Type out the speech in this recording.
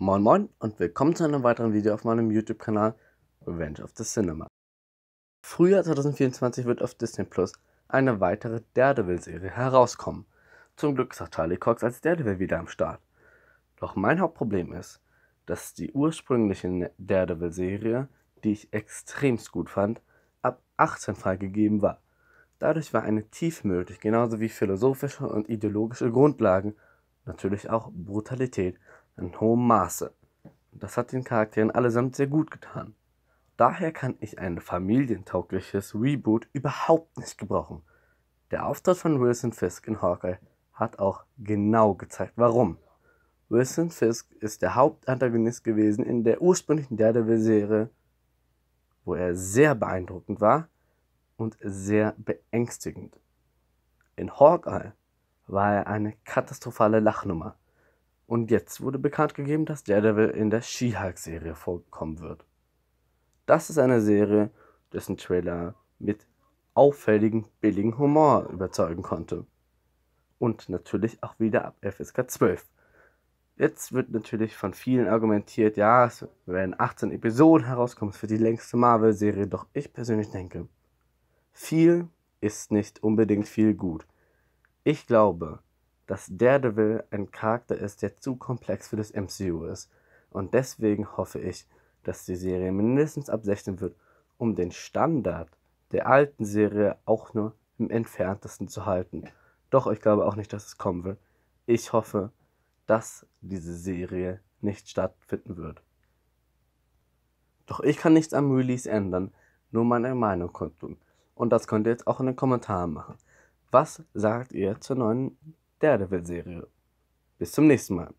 Moin Moin und willkommen zu einem weiteren Video auf meinem YouTube-Kanal Revenge of the Cinema. Frühjahr 2024 wird auf Disney Plus eine weitere Daredevil-Serie herauskommen. Zum Glück ist auch Charlie Cox als Daredevil wieder am Start. Doch mein Hauptproblem ist, dass die ursprüngliche Daredevil-Serie, die ich extremst gut fand, ab 18 freigegeben war. Dadurch war eine Tiefe möglich, genauso wie philosophische und ideologische Grundlagen, natürlich auch Brutalität in hohem Maße. Das hat den Charakteren allesamt sehr gut getan. Daher kann ich ein familientaugliches Reboot überhaupt nicht gebrauchen. Der Auftritt von Wilson Fisk in Hawkeye hat auch genau gezeigt, warum. Wilson Fisk ist der Hauptantagonist gewesen in der ursprünglichen Daredevil-Serie, wo er sehr beeindruckend war und sehr beängstigend. In Hawkeye war er eine katastrophale Lachnummer und jetzt wurde bekannt gegeben, dass Daredevil in der She-Hulk-Serie vorkommen wird. Das ist eine Serie, dessen Trailer mit auffälligen, billigen Humor überzeugen konnte. Und natürlich auch wieder ab FSK 12. Jetzt wird natürlich von vielen argumentiert, ja, es werden 18 Episoden herauskommen, für die längste Marvel-Serie, doch ich persönlich denke, viel ist nicht unbedingt viel gut. Ich glaube, dass Daredevil ein Charakter ist, der zu komplex für das MCU ist. Und deswegen hoffe ich, dass die Serie mindestens ab 16 wird, um den Standard der alten Serie auch nur im entferntesten zu halten. Doch ich glaube auch nicht, dass es kommen wird. Ich hoffe, dass diese Serie nicht stattfinden wird. Doch ich kann nichts am Release ändern, nur meine Meinung kundtun. Und das könnt ihr jetzt auch in den Kommentaren machen. Was sagt ihr zur neuen Daredevil-Serie. Bis zum nächsten Mal.